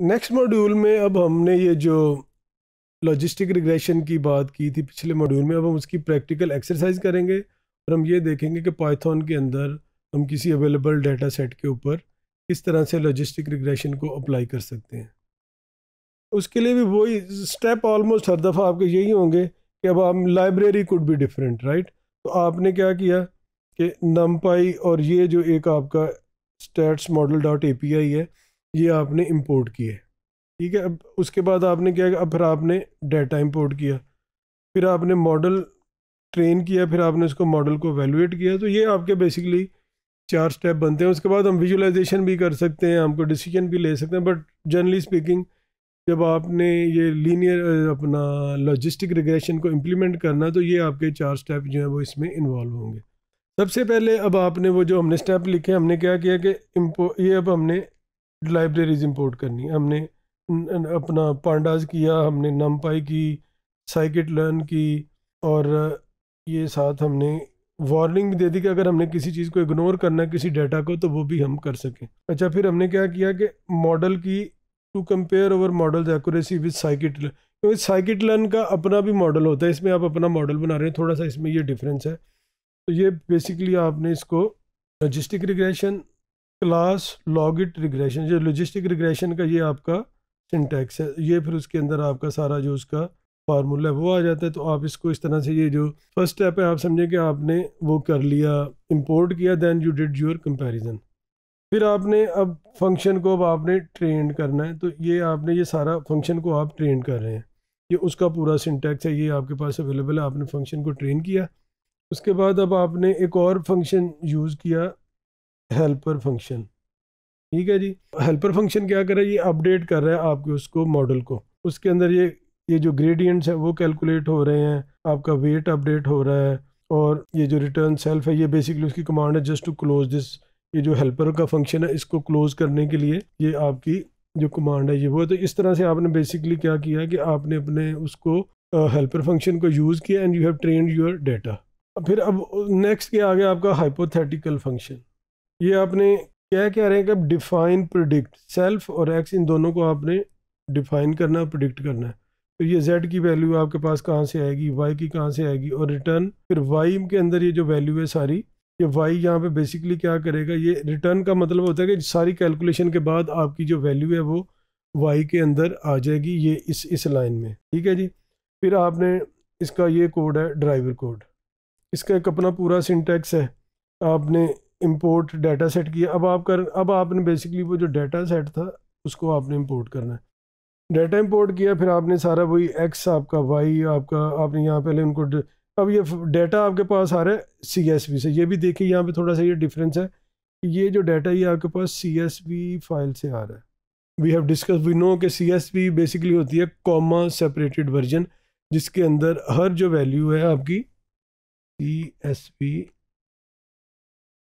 next module में अब हमने ये जो लॉजिस्टिक रिग्रेशन की बात की थी पिछले मॉड्यूल में अब हम उसकी प्रैक्टिकल एक्सरसाइज करेंगे और हम ये देखेंगे कि पाइथन के अंदर हम किसी अवेलेबल डाटा सेट के ऊपर किस तरह से लॉजिस्टिक रिग्रेशन को अप्लाई कर सकते हैं उसके लिए भी वही स्टेप ऑलमोस्ट हर दफ़ा आपके यही होंगे कि अब हम लाइब्रेरी कुड भी डिफरेंट राइट तो आपने क्या किया कि नम और ये जो एक आपका स्टेट्स मॉडल डॉट ए है ये आपने इंपोर्ट किया ठीक है अब उसके बाद आपने क्या अब फिर आपने डाटा इंपोर्ट किया फिर आपने मॉडल ट्रेन किया फिर आपने उसको मॉडल को वैल्यूएट किया तो ये आपके बेसिकली चार स्टेप बनते हैं उसके बाद हम विजुलाइजेशन भी कर सकते हैं हमको डिसीजन भी ले सकते हैं बट जनरली स्पीकिंग जब आपने ये लीनियर अपना लॉजिस्टिक रिग्रेशन को इम्प्लीमेंट करना तो ये आपके चार स्टेप जो हैं वो इसमें इन्वॉल्व होंगे सबसे पहले अब आपने वो जो हमने स्टेप लिखे हमने क्या किया कि ये अब हमने लाइब्रेरीज इंपोर्ट करनी हमने अपना पांडाज किया हमने नमपाई की साइकिट लर्न की और ये साथ हमने वार्निंग भी दे दी कि अगर हमने किसी चीज़ को इग्नोर करना है किसी डाटा को तो वो भी हम कर सकें अच्छा फिर हमने क्या किया कि मॉडल की to compare over model accuracy with scikit क्योंकि साइकिट लर्न का अपना भी मॉडल होता है इसमें आप अपना मॉडल बना रहे हैं थोड़ा सा इसमें ये डिफरेंस है तो ये बेसिकली आपने इसको logistic regression class logit regression जो लॉजिस्टिक रिग्रेशन का ये आपका सिंटैक्स है ये फिर उसके अंदर आपका सारा जो उसका फार्मूला है वो आ जाता है तो आप इसको इस तरह से ये जो फर्स्ट स्टेप है आप समझें कि आपने वो कर लिया इंपोर्ट किया then you did your comparison फिर आपने अब फंक्शन को अब आपने ट्रेन करना है तो ये आपने ये सारा फंक्शन को आप ट्रेन कर रहे हैं ये उसका पूरा सिंटैक्स है ये आपके पास अवेलेबल है आपने फंक्शन को ट्रेन किया उसके बाद अब आपने एक और फंक्शन यूज़ किया हेल्पर फंक्शन ठीक है जी हेल्पर फंक्शन क्या कर रहा है ये अपडेट कर रहा है आपके उसको मॉडल को उसके अंदर ये ये जो ग्रेडियंट्स हैं वो कैलकुलेट हो रहे हैं आपका वेट अपडेट हो रहा है और ये जो रिटर्न सेल्फ है ये बेसिकली उसकी कमांड है जस्ट टू क्लोज दिस ये जो हेल्पर का फंक्शन है इसको क्लोज करने के लिए ये आपकी जो कमांड है ये वो है तो इस तरह से आपने बेसिकली क्या किया कि आपने अपने उसको हेल्पर फंक्शन को यूज़ किया and you have train your data फिर अब नेक्स्ट क्या आ गया आपका हाइपोथेटिकल फंक्शन ये आपने क्या कह रहे हैं कि डिफाइन प्रोडिक्ट सेल्फ और एक्स इन दोनों को आपने डिफाइन करना प्रोडिक्ट करना है तो ये जेड की वैल्यू आपके पास कहाँ से आएगी वाई की कहाँ से आएगी और रिटर्न फिर वाई के अंदर ये जो वैल्यू है सारी ये वाई यहाँ पे बेसिकली क्या करेगा ये रिटर्न का मतलब होता है कि सारी कैलकुलेशन के बाद आपकी जो वैल्यू है वो वाई के अंदर आ जाएगी ये इस इस लाइन में ठीक है जी फिर आपने इसका ये कोड है ड्राइवर कोड इसका एक अपना पूरा सिंटेक्स है आपने इम्पोर्ट डाटा सेट किया अब आप कर अब आपने बेसिकली वो जो डाटा सेट था उसको आपने इम्पोर्ट करना है डाटा इम्पोर्ट किया फिर आपने सारा वही एक्स आपका वाई आपका आपने यहाँ पहले उनको अब ये डाटा आपके पास आ रहा है सी एस से ये भी देखिए यहाँ पे थोड़ा सा ये डिफरेंस है कि ये जो डाटा ये आपके पास सी एस फाइल से आ रहा है we have discuss we know के सी एस पी बेसिकली होती है कॉमा सेपरेटेड वर्जन जिसके अंदर हर जो वैल्यू है आपकी C S V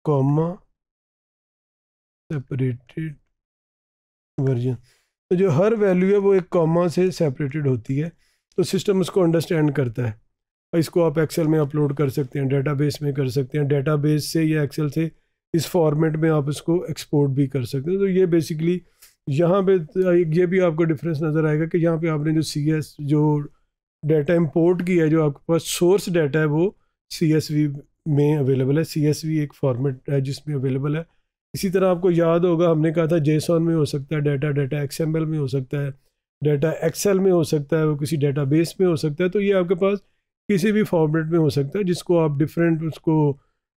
comma separated version तो जो हर वैल्यू है वो एक कॉमा से सेपरेटेड होती है तो सिस्टम उसको अंडरस्टैंड करता है इसको आप एक्सेल में अपलोड कर सकते हैं डेटाबेस में कर सकते हैं डेटाबेस से या एक्सेल से इस फॉर्मेट में आप इसको एक्सपोर्ट भी कर सकते हैं तो ये बेसिकली यहाँ पे तो ये भी आपको डिफरेंस नज़र आएगा कि यहाँ पे आपने जो सी एस जो डाटा इंपोर्ट किया है जो आपके पास सोर्स डाटा है वो सी एस वी में अवेलेबल है सी एक फॉर्मेट है जिसमें अवेलेबल है इसी तरह आपको याद होगा हमने कहा था जेसॉन में हो सकता है डाटा डाटा एक्सएमएल में हो सकता है डाटा एक्सेल में हो सकता है वो किसी बेस में हो सकता है तो ये आपके पास किसी भी फॉर्मेट में हो सकता है जिसको आप डिफरेंट उसको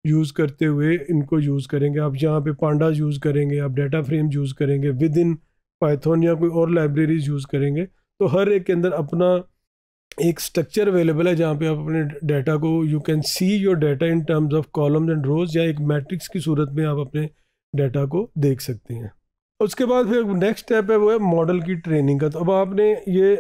यूज़ करते हुए इनको यूज़ करेंगे आप यहाँ पे पांडाज यूज़ करेंगे आप डाटा फ्रेम यूज़ करेंगे विद इन पाइथोन या कोई और लाइब्रेरीज यूज़ करेंगे तो हर एक के अंदर अपना एक स्ट्रक्चर अवेलेबल है जहाँ पे आप अपने डाटा को you can see your data in terms of columns and rows या एक मैट्रिक्स की सूरत में आप अपने डाटा को देख सकते हैं उसके बाद फिर नेक्स्ट स्टेप है वो है मॉडल की ट्रेनिंग का तो अब आपने ये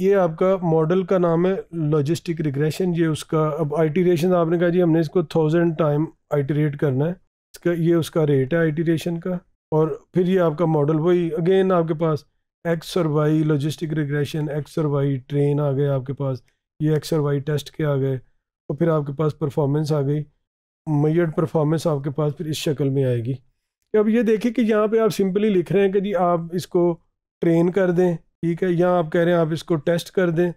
ये आपका मॉडल का नाम है लॉजिस्टिक रिग्रेशन ये उसका अब आइटीरेशन आपने कहा जी हमने इसको थाउजेंड टाइम आइटरेट करना है इसका ये उसका रेट है आइटीरेशन का और फिर ये आपका मॉडल वही अगेन आपके पास एक्स और वाई लॉजिस्टिक रिग्रेशन एक्स और वाई ट्रेन आ गए आपके पास ये एक्स और वाई टेस्ट के आ गए और तो फिर आपके पास परफॉर्मेंस आ गई मैड परफॉर्मेंस आपके पास फिर इस शक्ल में आएगी अब ये देखिए कि यहाँ पे आप सिंपली लिख रहे हैं कि जी आप इसको ट्रेन कर दें ठीक है या आप कह रहे हैं आप इसको टेस्ट कर दें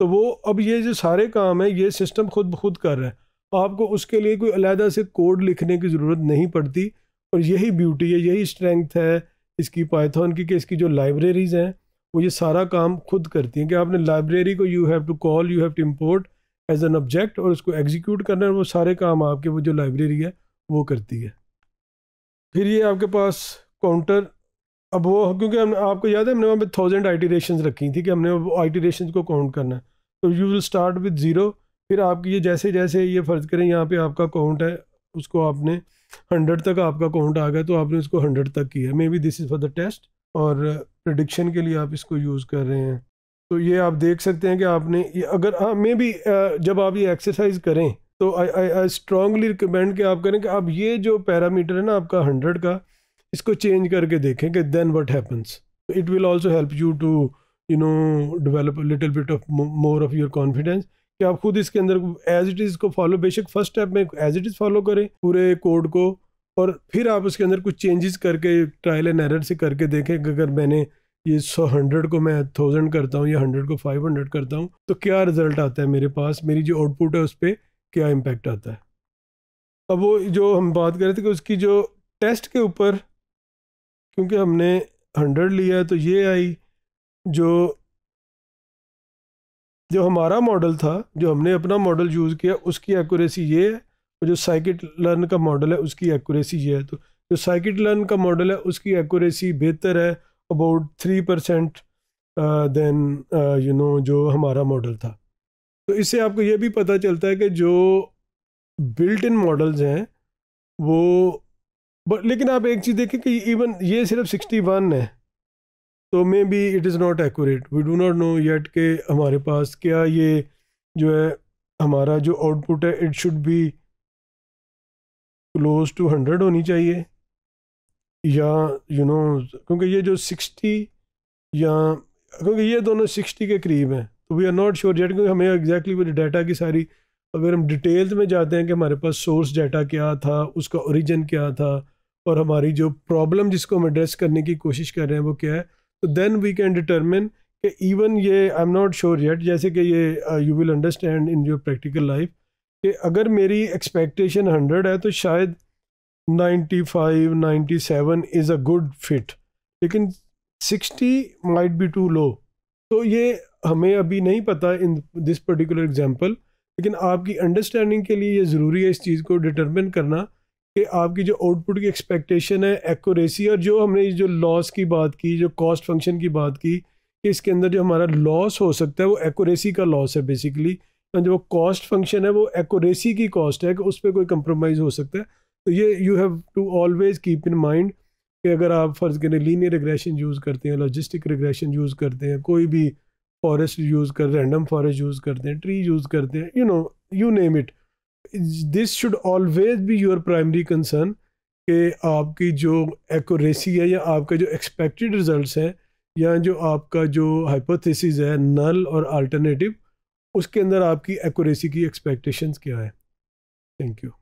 तो वो अब ये जो सारे काम है ये सिस्टम खुद ब खुद कर रहा है आपको उसके लिए कोई अलहदा से कोड लिखने की ज़रूरत नहीं पड़ती और यही ब्यूटी है यही स्ट्रेंथ है इसकी पाइथन की कि इसकी जो लाइब्रेरीज़ हैं वो ये सारा काम खुद करती हैं कि आपने लाइब्रेरी को you have to call you have to import as an object और उसको एग्जीक्यूट करना है वो सारे काम आपके वो जो लाइब्रेरी है वो करती है फिर ये आपके पास काउंटर अब वो क्योंकि हम आपको याद है हमने वहाँ पे थाउजेंड आइटरेशन रखी थी कि हमने आइटरेशन को काउंट करना है तो you will start with zero फिर आपकी ये जैसे जैसे ये फ़र्ज़ करें यहाँ पे आपका काउंट है उसको आपने हंड्रेड तक आपका काउंट आ गया तो आपने इसको हंड्रेड तक किया maybe this is for the test और प्रडिक्शन के लिए आप इसको यूज़ कर रहे हैं तो ये आप देख सकते हैं कि आपने ये अगर हाँ मे बी जब आप ये एक्सरसाइज करें तो आई आई आई स्ट्रांगली रिकमेंड कि आप करें कि आप ये जो पैरामीटर है ना आपका हंड्रेड का इसको चेंज करके देखें कि then what happens it will also help you to you know develop little bit of more of your confidence कि आप खुद इसके अंदर एज इट इज़ को फॉलो बेशक फर्स्ट स्टेप में एज इट इज़ फॉलो करें पूरे कोड को और फिर आप उसके अंदर कुछ चेंजेस करके ट्रायल एंड एरर से करके देखें कि अगर मैंने ये सौ हंड्रेड को मैं थाउजेंड करता हूँ या हंड्रेड को फाइव हंड्रेड करता हूँ तो क्या रिजल्ट आता है मेरे पास मेरी जो आउटपुट है उस पर क्या इम्पेक्ट आता है अब वो जो हम बात कर रहे थे कि उसकी जो टेस्ट के ऊपर क्योंकि हमने हंड्रेड लिया है तो ये आई जो जो हमारा मॉडल था जो हमने अपना मॉडल यूज़ किया उसकी एक्यूरेसी ये है और जो साइकिट लर्न का मॉडल है उसकी एक्यूरेसी ये है तो जो साइकिट लर्न का मॉडल है उसकी एक्यूरेसी बेहतर है about three percent then you know जो हमारा मॉडल था तो इससे आपको ये भी पता चलता है कि जो बिल्ट इन मॉडल्स हैं वो बट लेकिन आप एक चीज़ देखें कि इवन ये सिर्फ सिक्सटी वन है तो maybe it is not accurate we do not know yet के हमारे पास क्या ये जो है हमारा जो आउटपुट है it should be close to hundred होनी चाहिए या यू you नो know, क्योंकि ये जो सिक्सटी या क्योंकि ये दोनों सिक्सटी के करीब हैं तो we are not sure yet क्योंकि हमें एग्जैक्टली exactly डाटा की सारी अगर हम डिटेल्स में जाते हैं कि हमारे पास सोर्स डाटा क्या था उसका ओरिजिन क्या था और हमारी जो प्रॉब्लम जिसको हम एड्रेस करने की कोशिश कर रहे हैं वो क्या है तो देन वी कैन डिटर्मिन कि इवन ये I am not sure yet जैसे कि ये you will understand in your practical life कि अगर मेरी एक्सपेक्टेशन हंड्रेड है तो शायद ninety five ninety seven is a good fit लेकिन sixty might be too low तो ये हमें अभी नहीं पता इन दिस पर्टिकुलर एग्जाम्पल लेकिन आपकी अंडरस्टैंडिंग के लिए ये ज़रूरी है इस चीज़ को डिटरमिन करना कि आपकी जो आउटपुट की एक्सपेक्टेशन है एक्यूरेसी और जो हमने जो लॉस की बात की जो कॉस्ट फंक्शन की बात की कि इसके अंदर जो हमारा लॉस हो सकता है वो एक्यूरेसी का लॉस है बेसिकली जो कॉस्ट फंक्शन है वो एक्यूरेसी की कॉस्ट है कि उस पर कोई कंप्रोमाइज़ हो सकता है तो ये you have to always keep in mind कि अगर आप फ़र्ज़ करें लीनियर रिग्रेशन यूज़ करते हैं लॉजिस्टिक रिग्रेशन यूज़ करते हैं कोई भी फॉरेस्ट यूज़ कर रैंडम फॉरेस्ट यूज़ करते हैं ट्री यूज़ करते हैं you know you name it this should always be your primary concern कि आपकी जो एक्यूरेसी है या आपका जो एक्सपेक्टेड रिजल्ट्स हैं या जो आपका जो हाइपोथेसिस है नल और अल्टरनेटिव उसके अंदर आपकी एक्यूरेसी की एक्सपेक्टेशंस क्या है थैंक यू